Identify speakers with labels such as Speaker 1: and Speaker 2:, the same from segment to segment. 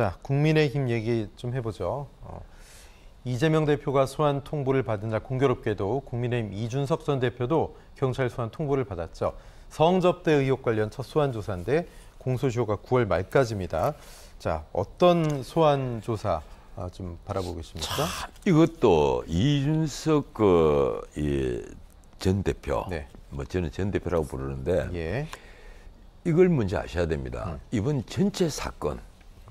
Speaker 1: 자, 국민의힘 얘기 좀 해보죠. 어, 이재명 대표가 소환 통보를 받은 날 공교롭게도 국민의힘 이준석 전 대표도 경찰 소환 통보를 받았죠. 성접대 의혹 관련 첫 소환 조사인데 공소시효가 9월 말까지입니다. 자, 어떤 소환 조사 아, 어, 좀바라보겠습니다
Speaker 2: 이것도 이준석 그, 이, 전 대표, 네. 뭐 저는 전 대표라고 부르는데 예. 이걸 먼저 아셔야 됩니다. 음. 이번 전체 사건,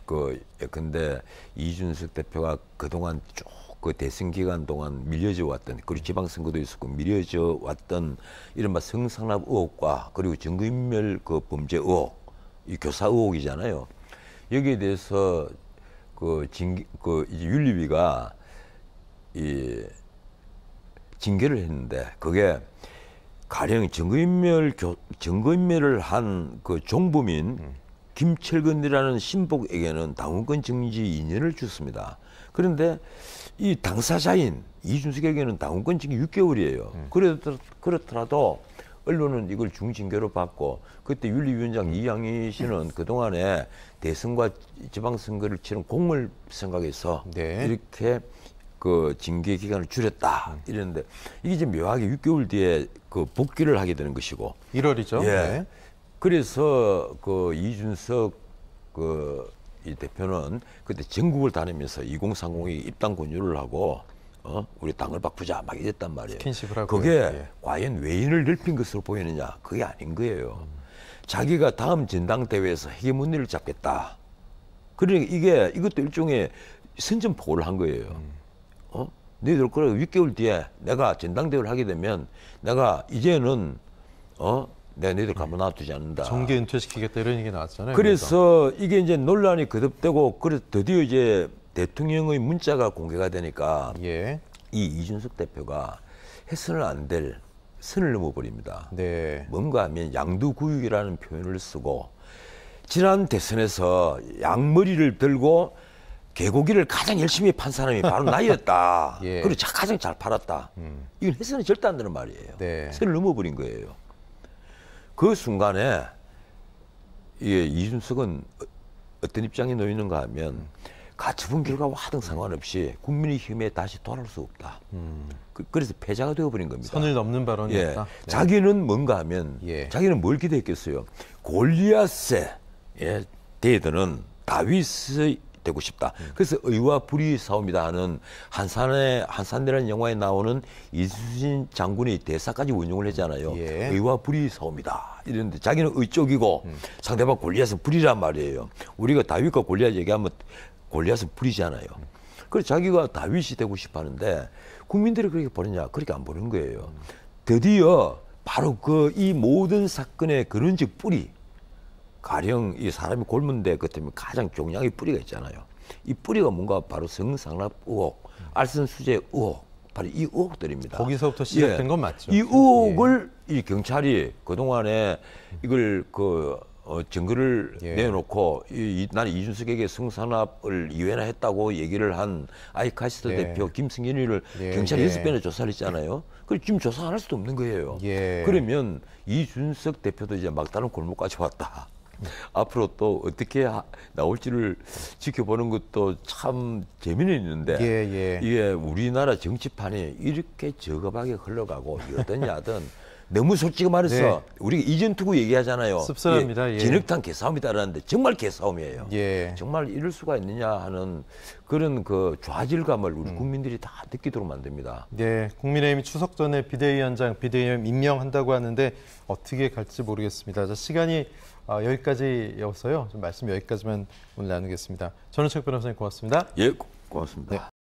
Speaker 2: 그 근데 이준석 대표가 그동안 쭉 그 대선 기간 동안 밀려져 왔던 그리고 지방선거도 있었고 밀려져 왔던 이른바 성상납 의혹과 그리고 증거인멸 그 범죄 의혹 이 교사 의혹이잖아요. 여기에 대해서 그 징, 그 이제 윤리위가 이 징계를 했는데 그게 가령 증거인멸 교, 증거인멸을 한 그 종부민 음. 김철근이라는 신복에게는 당원권 증지 2년을 주었습니다 그런데 이 당사자인 이준석에게는 당원권 증지 6개월이에요. 음. 그래도 그렇더라도 언론은 이걸 중징계로 받고 그때 윤리위원장 이양희 씨는 음. 그동안에 대선과 지방선거를 치른 공을 생각해서 네. 이렇게 그 징계 기간을 줄였다 음. 이랬는데 이게 이제 묘하게 6개월 뒤에 그 복귀를 하게 되는 것이고
Speaker 1: 1월이죠. 예. 네.
Speaker 2: 그래서 그 이준석 그 이 대표는 그때 전국을 다니면서 2030이 입당 권유를 하고 어? 우리 당을 바꾸자 막 이랬단 말이에요. 그게 예. 과연 외인을 넓힌 것으로 보이느냐 그게 아닌 거예요. 음. 자기가 다음 진당 대회에서 해계문의를 잡겠다. 그러니 이게 이것도 일종의 선전포고를 한 거예요. 음. 어? 너희들 그래 6개월 뒤에 내가 진당 대회를 하게 되면 내가 이제는 어 내가 너희들 가면 네. 놔두지 않는다. 정계 은퇴시키겠다 이런 얘기 나왔잖아요. 그래서 그러니까. 이게 이제 논란이 거듭되고 그래서 드디어 이제 대통령의 문자가 공개가 되니까 예. 이 이준석 대표가 해서을안 될 선을 넘어버립니다. 네. 뭔가 하면 양두구육이라는 표현을 쓰고 지난 대선에서 양머리를 들고 개고기를 가장 열심히 판 사람이 바로 나였다. 예. 그리고 가장 잘 팔았다. 음. 이건 해서는 절대 안 되는 말이에요. 네. 선을 넘어버린 거예요. 그 순간에 예, 이준석은 어떤 입장에 놓이는가 하면 가처분 결과와 하등 상관없이 국민의힘에 다시 돌아올 수 없다. 음. 그, 래서 패자가 되어버린 겁니다. 선을 넘는 발언이다 예, 네. 자기는 뭔가 하면 예. 자기는 뭘 기대했겠어요. 골리앗에 예, 대드는 다윗의 되고 싶다. 음. 그래서 의와 불이 싸웁니다 하는 한산의 한산대라는 영화에 나오는 이순신 장군이 대사까지 운용을 했잖아요. 예. 의와 불이 싸웁니다. 이런데 자기는 의 쪽이고 음. 상대방 골리앗은 불이란 말이에요. 우리가 다윗과 골리앗 얘기하면 골리앗은 불이잖아요. 음. 그래 자기가 다윗이 되고 싶어 하는데 국민들이 그렇게 보느냐? 그렇게 안 보는 거예요. 드디어 바로 그 이 모든 사건의 그런즉 뿌리 가령 이 사람이 곪은데 그때문 가장 종양의 뿌리가 있잖아요. 이 뿌리가 뭔가 바로 성상납 의혹, 알선수재 의혹, 바로 이 의혹들입니다. 거기서부터 시작된 예. 건 맞죠. 이 의혹을 예. 이 경찰이 그동안에 이걸 그 어, 증거를 예. 내놓고 이, 이, 나는 이준석에게 성산납을이외나 했다고 얘기를 한아이카시트 예. 대표 김승현이를 예. 경찰 예. 연습변에 조사를 했잖아요. 그걸 지금 조사 안 할 수도 없는 거예요. 예. 그러면 이준석 대표도 이제 막다른 골목까지 왔다. 음. 앞으로 또 어떻게 나올지를 지켜보는 것도 참 재미는 있는데 예, 예. 이게 우리나라 정치판이 이렇게 저급하게 흘러가고 어떠냐든 너무 솔직히 말해서 네. 우리가 이전 투구 얘기하잖아요. 씁쓸합니다. 예. 예. 진흙탕 개싸움이다라는데 정말 개싸움이에요. 예. 정말 이럴 수가 있느냐 하는 그런 그 좌질감을 우리 음. 국민들이 다 느끼도록 만듭니다.
Speaker 1: 네, 국민의힘이 추석 전에 비대위원장, 비대위원 임명한다고 하는데 어떻게 갈지 모르겠습니다. 자, 시간이 아, 여기까지였어요. 좀 말씀 여기까지만 오늘 나누겠습니다. 전우책 변호사님 고맙습니다. 예, 고맙습니다. 네.